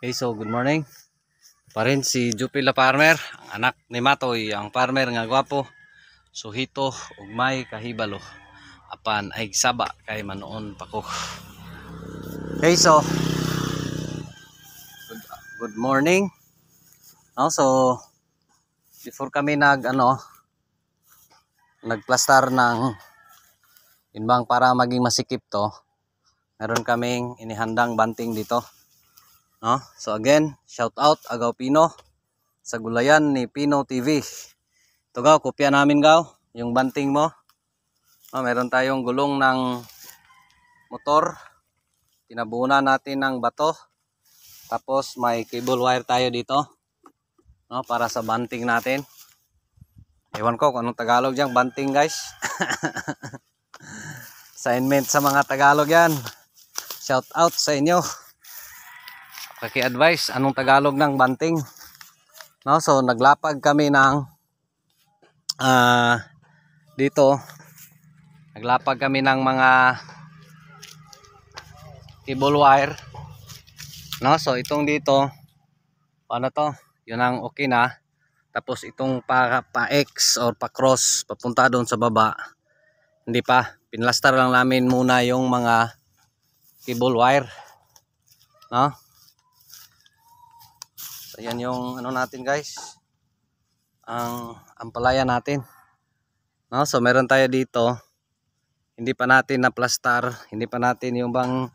Okay, so good morning. Pa rin si Jupila Farmer, anak ni Matoy, ang farmer nga gwapo. Suhito ugmay kahibalo. Apan ay saba kay manoon pa ko. Okay, so good, good morning. No, so before kami nag ano nagplastar ng inbang para maging masikip to. Meron kaming inihandang banting dito. No? So again, shout out Agaw Pino sa gulayan ni Pino TV. Ito gaw, kopya namin gaw, yung banting mo. No, meron tayong gulong ng motor. Tinabunan natin ng bato. Tapos may cable wire tayo dito. No, para sa banting natin. Ewan ko kung anong Tagalog dyan, banting guys. Assignment sa mga Tagalog yan. Shout out sa inyo. Paki-advise, anong Tagalog ng banting? No, so naglapag kami ng uh, dito. Naglapag kami ng mga cable wire. No, so itong dito ano to? Yun ang okay na. Tapos itong para pa X or pa cross papunta doon sa baba. Hindi pa. Pinlastar lang namin muna yung mga cable wire. No? So yan yung ano natin guys. Ang ampalaya natin. No? So meron tayo dito. Hindi pa natin na plaster, hindi pa natin yung bang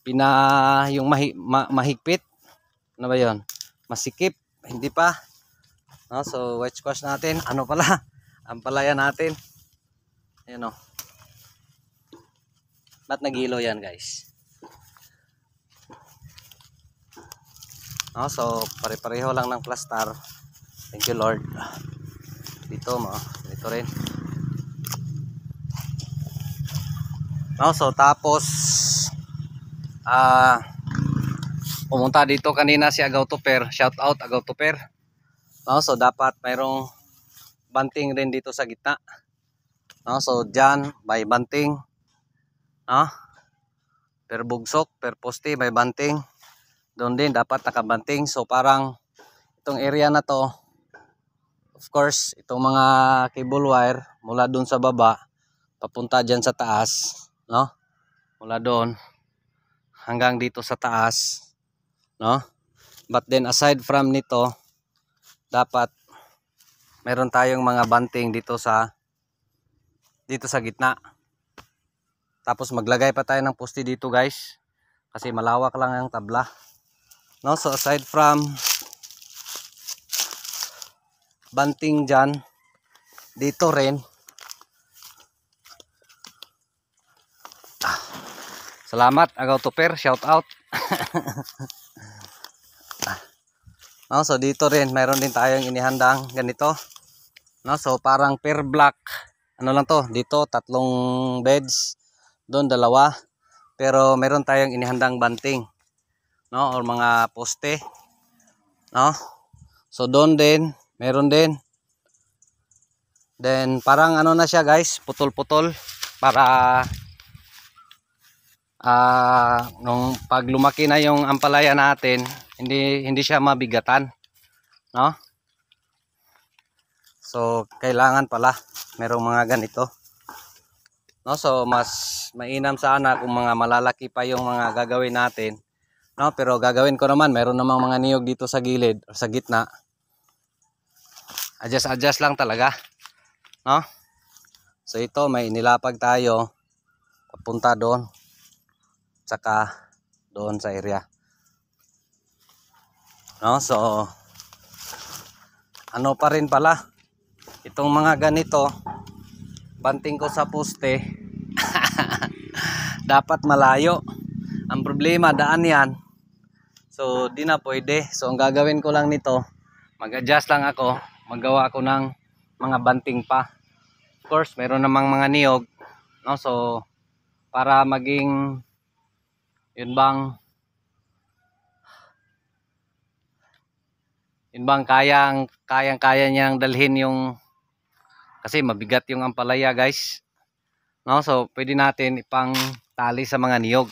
pina yung mahi, ma, mahigpit. Ano ba 'yon? Masikip, hindi pa. No? So white squash natin, ano pala? Ampalaya natin. Ayan o. Oh. Ba't nagilo yan guys? No? So, pare-pareho lang ng cluster. Thank you Lord. Dito mo, dito rin. No? So, tapos ah uh, pumunta dito kanina si Agaw Tuper. Shout out Agaw Tuper. No? So, dapat mayroong banting rin dito sa gitna. No? So, dyan, may banting. No? Per bugsok, per poste, may banting doon din dapat nakabanting. So parang itong area na to, of course, itong mga cable wire mula doon sa baba, papunta dyan sa taas, no? Mula doon hanggang dito sa taas, no? But then aside from nito, dapat meron tayong mga banting dito sa dito sa gitna. Tapos maglagay pa tayo ng poste dito guys. Kasi malawak lang ang tabla no so aside from banting dyan dito rin ah, salamat agaw tuper shout out ah, no, so dito rin mayroon din tayong inihandang ganito no, so parang per block ano lang to dito tatlong beds doon dalawa pero meron tayong inihandang banting no or mga poste no so doon din meron din then parang ano na siya guys putol-putol para uh, nung pag lumaki na yung ampalaya natin hindi hindi siya mabigatan no so kailangan pala merong mga ganito no so mas mainam sana kung mga malalaki pa yung mga gagawin natin No, pero gagawin ko naman, meron namang mga niyog dito sa gilid o sa gitna. Adjust adjust lang talaga. No? So ito may inilapag tayo papunta doon. saka doon sa area. No, so ano pa rin pala itong mga ganito banting ko sa poste dapat malayo ang problema daan yan So di na pwede. So ang gagawin ko lang nito, mag-adjust lang ako, maggawa ako ng mga banting pa. Of course, meron namang mga niyog, no? So para maging yun bang yun bang kayang kayang kaya niyang dalhin yung kasi mabigat yung ampalaya guys no so pwede natin ipang tali sa mga niyog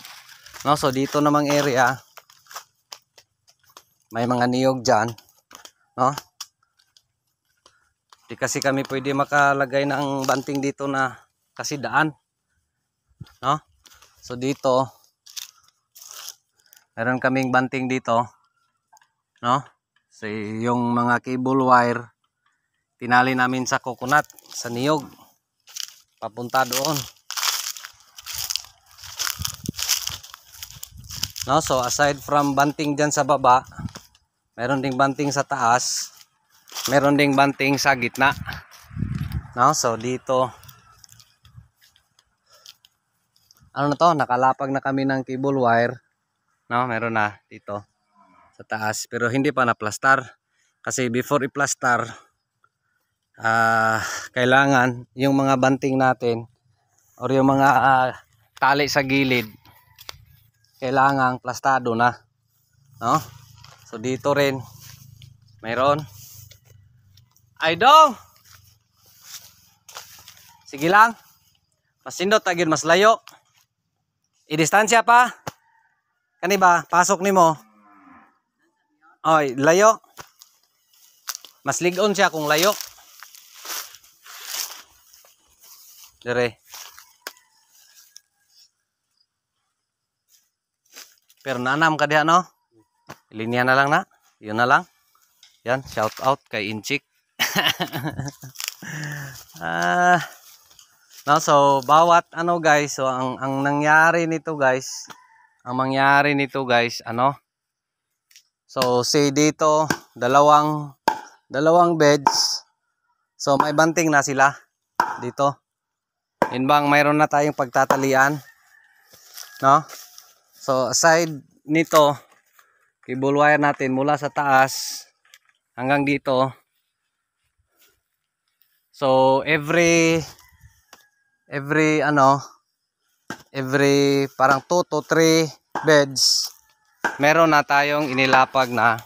no so dito namang area may mga niyog dyan no di kasi kami pwede makalagay ng banting dito na kasi daan no so dito meron kaming banting dito no so yung mga cable wire tinali namin sa coconut sa niyog papunta doon no so aside from banting diyan sa baba Meron ding banting sa taas. Meron ding banting sa gitna. No? So dito Ano na to? Nakalapag na kami ng cable wire. No, meron na dito sa taas pero hindi pa na plaster kasi before i-plaster uh, kailangan yung mga banting natin or yung mga uh, tali sa gilid kailangan plastado na. No? So dito rin mayroon. Idol. Sige lang. Pasindot sindot agin mas layo. Idistansya pa. Kani ba pasok nimo? Oy, layo. Mas ligon siya kung layo. Dire. Pero nanam ka diha no? Linya na lang na. Yun na lang. Yan, shout out kay Inchik. ah, no, so bawat ano guys, so ang ang nangyari nito guys, ang mangyari nito guys, ano? So say dito, dalawang dalawang beds. So may banting na sila dito. Yun bang mayroon na tayong pagtatalian. No? So aside nito, cable wire natin mula sa taas hanggang dito so every every ano every parang 2 to 3 beds meron na tayong inilapag na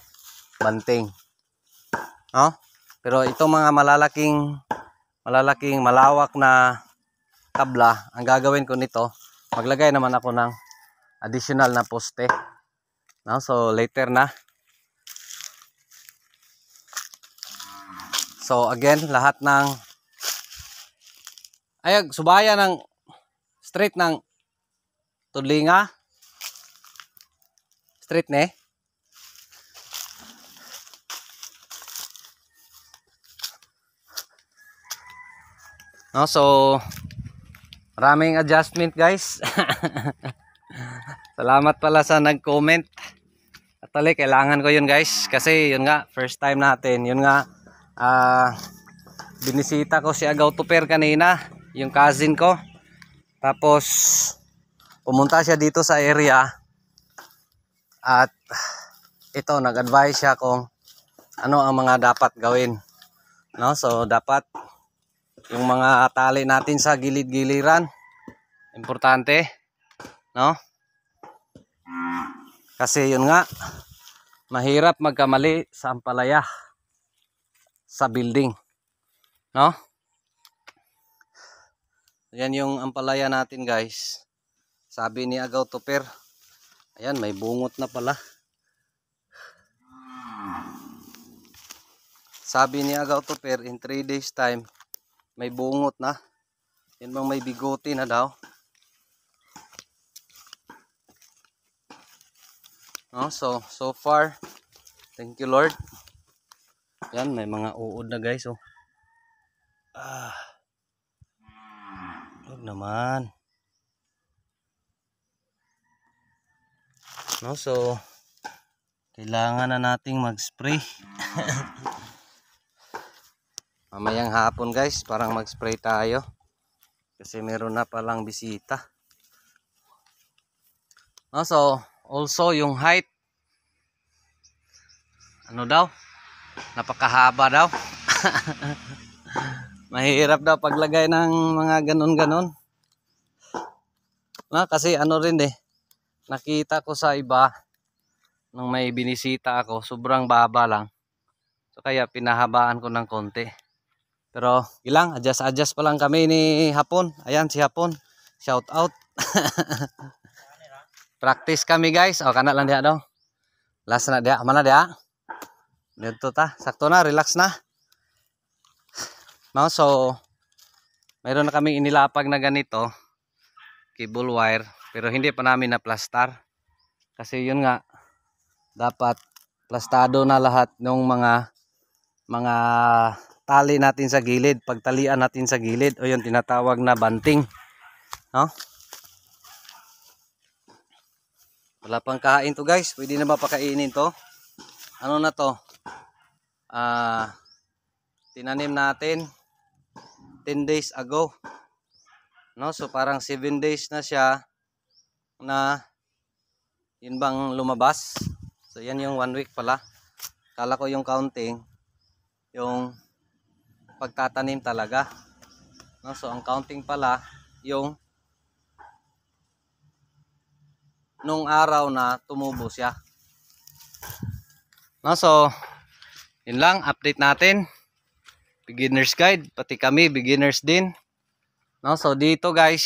banting no? pero itong mga malalaking malalaking malawak na tabla ang gagawin ko nito maglagay naman ako ng additional na poste No? So later na. So again, lahat ng ayag subaya ng street ng Tudlinga. Street ne. No, so maraming adjustment guys. Salamat pala sa nag-comment. Actually, kailangan ko yun guys. Kasi yun nga, first time natin. Yun nga, uh, binisita ko si Agaw Tuper kanina. Yung cousin ko. Tapos, pumunta siya dito sa area. At, ito, nag-advise siya kung ano ang mga dapat gawin. No? So, dapat yung mga tali natin sa gilid-giliran. Importante. No? Kasi yun nga, mahirap magkamali sa ampalaya sa building no yan yung ampalaya natin guys sabi ni Agaw Toper ayan may bungot na pala sabi ni Agaw Toper in 3 days time may bungot na yan bang may bigote na daw Oh, so, so far, thank you Lord. Yan, may mga uod na guys. Oh. Ah. Huwag naman. No, so, kailangan na nating mag-spray. Mamayang hapon guys, parang mag-spray tayo. Kasi meron na palang bisita. No, so, Also yung height ano daw? Napakahaba daw. Mahirap daw paglagay ng mga ganun ganon ah, Na, kasi ano rin eh. Nakita ko sa iba nung may binisita ako, sobrang baba lang. So kaya pinahabaan ko ng konti. Pero ilang, adjust-adjust pa lang kami ni Hapon. Ayan si Hapon. Shout out. Practice kami guys. O, oh, kana lang diha daw. Last na diha. Mana diha? Dito ta. Sakto na. Relax na. No, so, mayroon na kami inilapag na ganito. Cable wire. Pero hindi pa namin na plastar. Kasi yun nga, dapat plastado na lahat ng mga mga tali natin sa gilid. Pagtalian natin sa gilid. O yun, tinatawag na banting. No? wala pang kain to guys pwede na mapakainin to ano na to ah uh, tinanim natin 10 days ago no so parang 7 days na siya na yun bang lumabas so yan yung 1 week pala kala ko yung counting yung pagtatanim talaga no so ang counting pala yung nung araw na tumubo siya. No, so, yun lang, update natin. Beginner's guide, pati kami, beginners din. No, so, dito guys,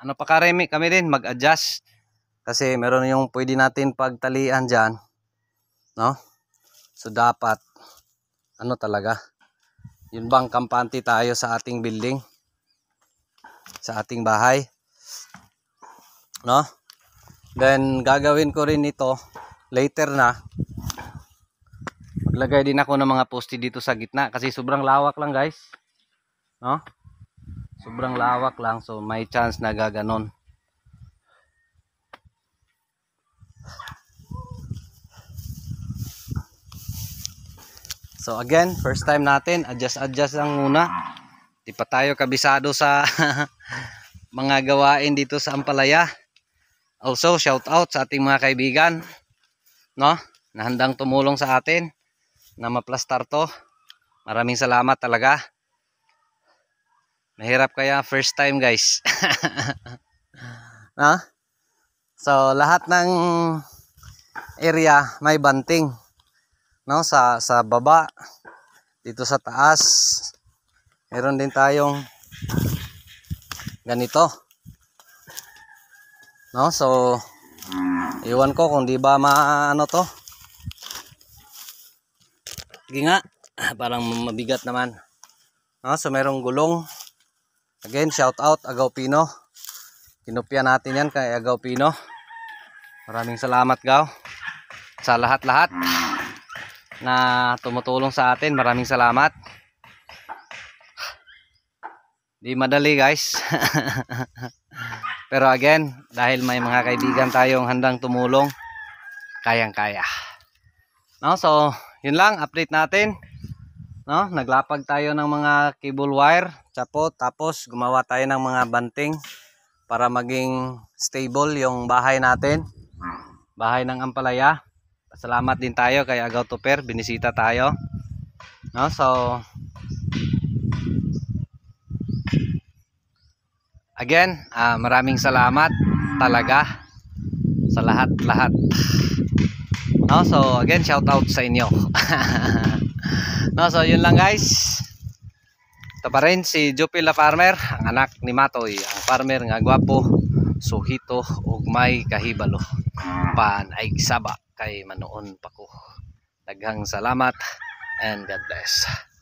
ano pa ka, karemi, kami din, mag-adjust. Kasi meron yung pwede natin pagtalian dyan. No? So, dapat, ano talaga, yun bang kampante tayo sa ating building? Sa ating bahay? No? Then gagawin ko rin ito later na. Maglagay din ako ng mga poste dito sa gitna kasi sobrang lawak lang guys. No? Sobrang lawak lang so may chance na gaganon. So again, first time natin, adjust-adjust lang muna. Di pa tayo kabisado sa mga gawain dito sa Ampalaya. Also, shout out sa ating mga kaibigan, no? Na handang tumulong sa atin na maplastar to. Maraming salamat talaga. Mahirap kaya first time, guys. no? So, lahat ng area may banting, no? Sa sa baba, dito sa taas. Meron din tayong ganito. No? So, iwan ko kung di ba maano to. Sige parang mabigat naman. No? So, merong gulong. Again, shout out Agaw Pino. Kinupya natin yan kay Agaw Pino. Maraming salamat Gaw. Sa lahat-lahat na tumutulong sa atin. Maraming salamat. Di madali guys. Pero again, dahil may mga kaibigan tayong handang tumulong, kayang-kaya. No, so, yun lang, update natin. No, naglapag tayo ng mga cable wire, chapo, tapos gumawa tayo ng mga banting para maging stable yung bahay natin. Bahay ng Ampalaya. Salamat din tayo kay Agaw Tuper, binisita tayo. No, so again uh, maraming salamat talaga sa lahat-lahat no so again shout out sa inyo no so yun lang guys ito pa rin si Jupila Farmer ang anak ni Matoy ang farmer nga gwapo suhito ugmay kahibalo pan ay saba kay manoon pa ko daghang salamat and God bless